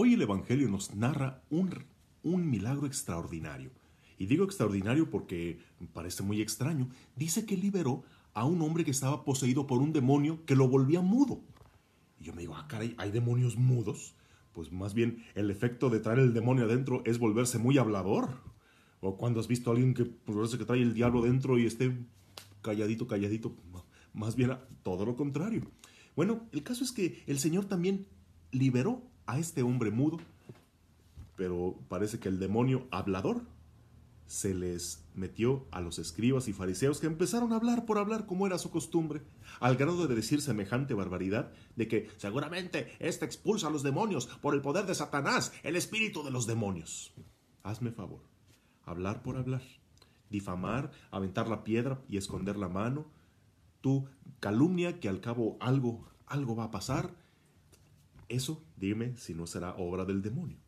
Hoy el Evangelio nos narra un, un milagro extraordinario. Y digo extraordinario porque parece muy extraño. Dice que liberó a un hombre que estaba poseído por un demonio que lo volvía mudo. Y yo me digo, ah, caray, ¿hay demonios mudos? Pues más bien el efecto de traer el demonio adentro es volverse muy hablador. O cuando has visto a alguien que pues, que trae el diablo dentro y esté calladito, calladito. Más bien todo lo contrario. Bueno, el caso es que el Señor también liberó a este hombre mudo, pero parece que el demonio hablador se les metió a los escribas y fariseos que empezaron a hablar por hablar como era su costumbre, al grado de decir semejante barbaridad de que seguramente éste expulsa a los demonios por el poder de Satanás, el espíritu de los demonios. Hazme favor, hablar por hablar, difamar, aventar la piedra y esconder la mano, tú calumnia que al cabo algo, algo va a pasar, eso dime si no será obra del demonio.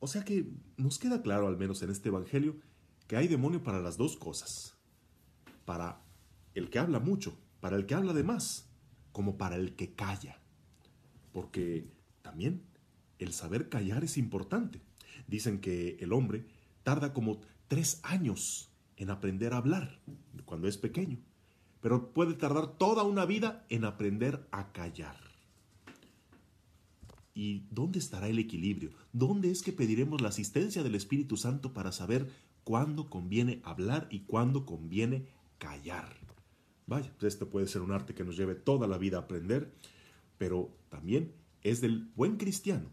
O sea que nos queda claro, al menos en este Evangelio, que hay demonio para las dos cosas. Para el que habla mucho, para el que habla de más, como para el que calla. Porque también el saber callar es importante. Dicen que el hombre tarda como tres años en aprender a hablar cuando es pequeño, pero puede tardar toda una vida en aprender a callar. ¿Y dónde estará el equilibrio? ¿Dónde es que pediremos la asistencia del Espíritu Santo para saber cuándo conviene hablar y cuándo conviene callar? Vaya, pues esto puede ser un arte que nos lleve toda la vida a aprender, pero también es del buen cristiano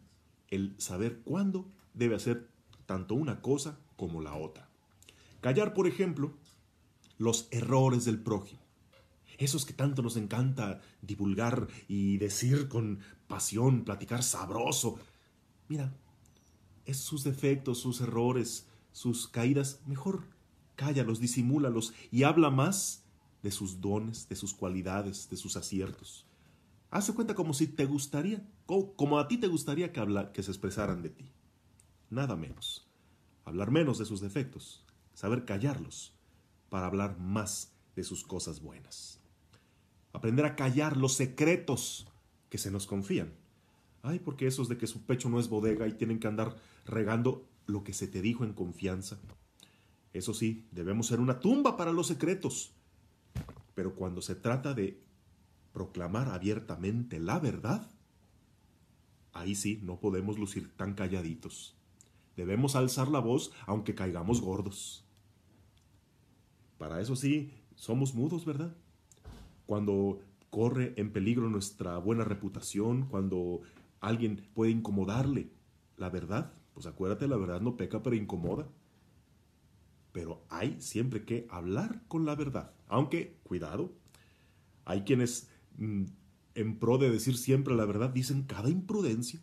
el saber cuándo debe hacer tanto una cosa como la otra. Callar, por ejemplo, los errores del prójimo esos que tanto nos encanta divulgar y decir con pasión, platicar sabroso. Mira, es sus defectos, sus errores, sus caídas, mejor cállalos, disimúlalos y habla más de sus dones, de sus cualidades, de sus aciertos. Hace cuenta como si te gustaría, como a ti te gustaría que, que se expresaran de ti. Nada menos. Hablar menos de sus defectos, saber callarlos, para hablar más de sus cosas buenas aprender a callar los secretos que se nos confían. Ay, porque esos de que su pecho no es bodega y tienen que andar regando lo que se te dijo en confianza. Eso sí, debemos ser una tumba para los secretos. Pero cuando se trata de proclamar abiertamente la verdad, ahí sí no podemos lucir tan calladitos. Debemos alzar la voz aunque caigamos gordos. Para eso sí, somos mudos, ¿verdad? cuando corre en peligro nuestra buena reputación, cuando alguien puede incomodarle la verdad. Pues acuérdate, la verdad no peca, pero incomoda. Pero hay siempre que hablar con la verdad. Aunque, cuidado, hay quienes mm, en pro de decir siempre la verdad dicen cada imprudencia.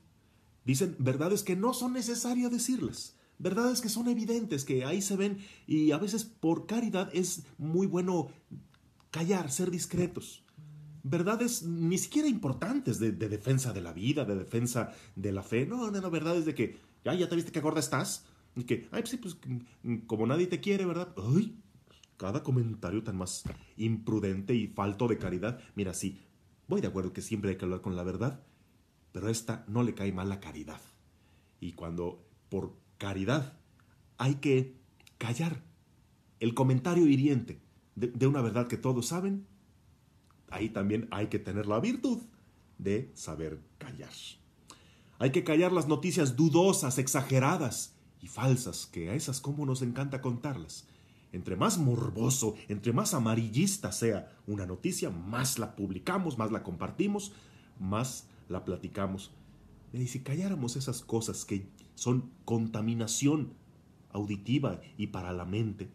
Dicen verdades que no son necesarias decirlas. Verdades que son evidentes, que ahí se ven y a veces por caridad es muy bueno callar, ser discretos. Verdades ni siquiera importantes de, defensa de la vida, de defensa de la fe. No, no, no, verdades de que, ay, ya te viste que gorda estás. Y que, ay, pues sí, pues como nadie te quiere, ¿verdad? Ay, cada comentario tan más imprudente y falto de caridad. Mira, sí, voy de acuerdo que siempre hay que hablar con la verdad, pero esta no le cae mal la caridad. Y cuando por caridad hay que callar el comentario hiriente, de, una verdad que todos saben, ahí también hay que tener la virtud de saber callar. Hay que callar las noticias dudosas, exageradas y falsas, que a esas como nos encanta contarlas. Entre más morboso, entre más amarillista sea una noticia, más la publicamos, más la compartimos, más la platicamos. Y si calláramos esas cosas que son contaminación auditiva y para la mente,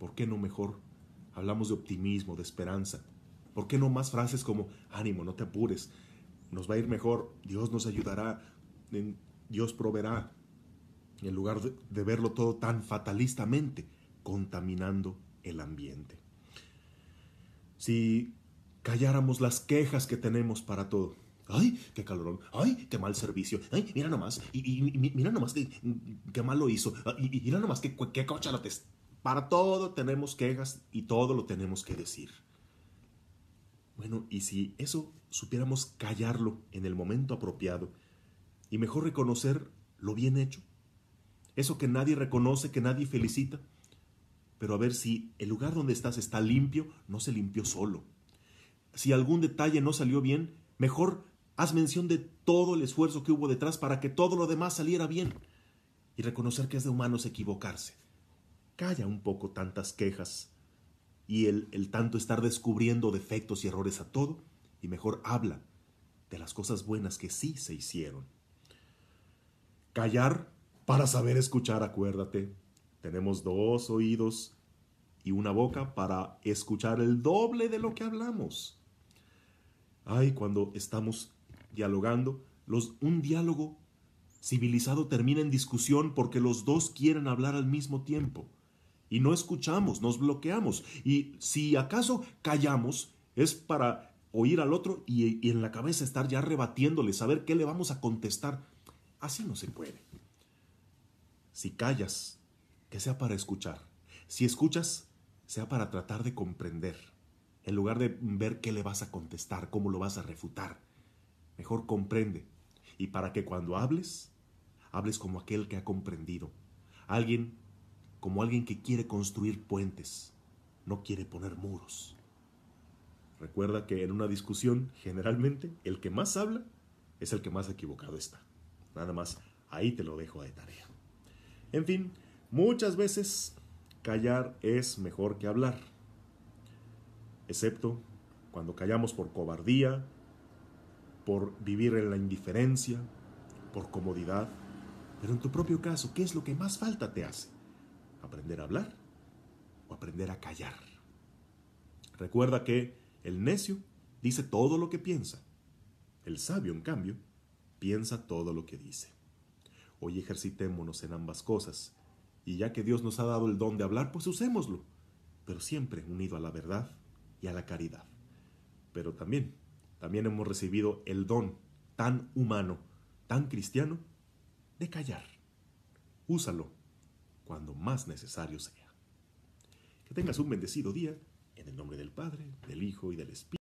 ¿por qué no mejor hablamos de optimismo, de esperanza. ¿Por qué no más frases como ánimo, no te apures, nos va a ir mejor, Dios nos ayudará, Dios proveerá? En lugar de, verlo todo tan fatalistamente, contaminando el ambiente. Si calláramos las quejas que tenemos para todo, ¡Ay, qué calorón! ¡Ay, qué mal servicio! ¡Ay, mira nomás! Y, mira nomás qué, mal lo hizo! Y, mira nomás qué, qué cocha para todo tenemos quejas y todo lo tenemos que decir. Bueno, y si eso supiéramos callarlo en el momento apropiado y mejor reconocer lo bien hecho, eso que nadie reconoce, que nadie felicita, pero a ver si el lugar donde estás está limpio, no se limpió solo. Si algún detalle no salió bien, mejor haz mención de todo el esfuerzo que hubo detrás para que todo lo demás saliera bien y reconocer que es de humanos equivocarse calla un poco tantas quejas y el, el tanto estar descubriendo defectos y errores a todo, y mejor habla de las cosas buenas que sí se hicieron. Callar para saber escuchar, acuérdate. Tenemos dos oídos y una boca para escuchar el doble de lo que hablamos. Ay, cuando estamos dialogando, los, un diálogo civilizado termina en discusión porque los dos quieren hablar al mismo tiempo y no escuchamos, nos bloqueamos. Y si acaso callamos, es para oír al otro y, en la cabeza estar ya rebatiéndole, saber qué le vamos a contestar. Así no se puede. Si callas, que sea para escuchar. Si escuchas, sea para tratar de comprender. En lugar de ver qué le vas a contestar, cómo lo vas a refutar. Mejor comprende. Y para que cuando hables, hables como aquel que ha comprendido. Alguien como alguien que quiere construir puentes, no quiere poner muros. Recuerda que en una discusión, generalmente, el que más habla es el que más equivocado está. Nada más, ahí te lo dejo de tarea. En fin, muchas veces callar es mejor que hablar, excepto cuando callamos por cobardía, por vivir en la indiferencia, por comodidad. Pero en tu propio caso, ¿qué es lo que más falta te hace? aprender a hablar o aprender a callar. Recuerda que el necio dice todo lo que piensa. El sabio, en cambio, piensa todo lo que dice. Hoy ejercitémonos en ambas cosas, y ya que Dios nos ha dado el don de hablar, pues usémoslo, pero siempre unido a la verdad y a la caridad. Pero también, también hemos recibido el don tan humano, tan cristiano, de callar. Úsalo cuando más necesario sea. Que tengas un bendecido día, en el nombre del Padre, del Hijo y del Espíritu.